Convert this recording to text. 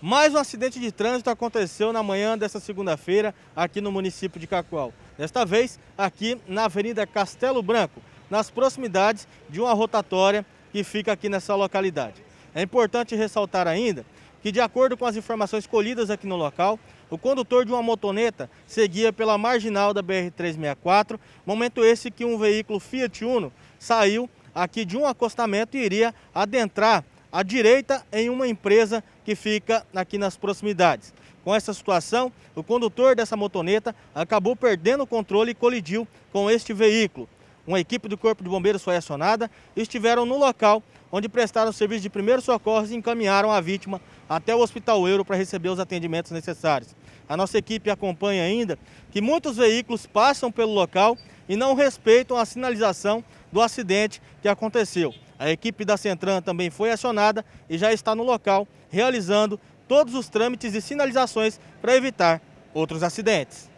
Mais um acidente de trânsito aconteceu na manhã desta segunda-feira aqui no município de Cacoal. Desta vez aqui na Avenida Castelo Branco, nas proximidades de uma rotatória que fica aqui nessa localidade. É importante ressaltar ainda que, de acordo com as informações colhidas aqui no local, o condutor de uma motoneta seguia pela marginal da BR-364, momento esse que um veículo Fiat Uno saiu aqui de um acostamento e iria adentrar à direita em uma empresa que fica aqui nas proximidades. Com essa situação, o condutor dessa motoneta acabou perdendo o controle e colidiu com este veículo. Uma equipe do Corpo de Bombeiros foi acionada e estiveram no local onde prestaram serviço de primeiros socorros e encaminharam a vítima até o Hospital Euro para receber os atendimentos necessários. A nossa equipe acompanha ainda que muitos veículos passam pelo local e não respeitam a sinalização do acidente que aconteceu. A equipe da Centran também foi acionada e já está no local realizando todos os trâmites e sinalizações para evitar outros acidentes.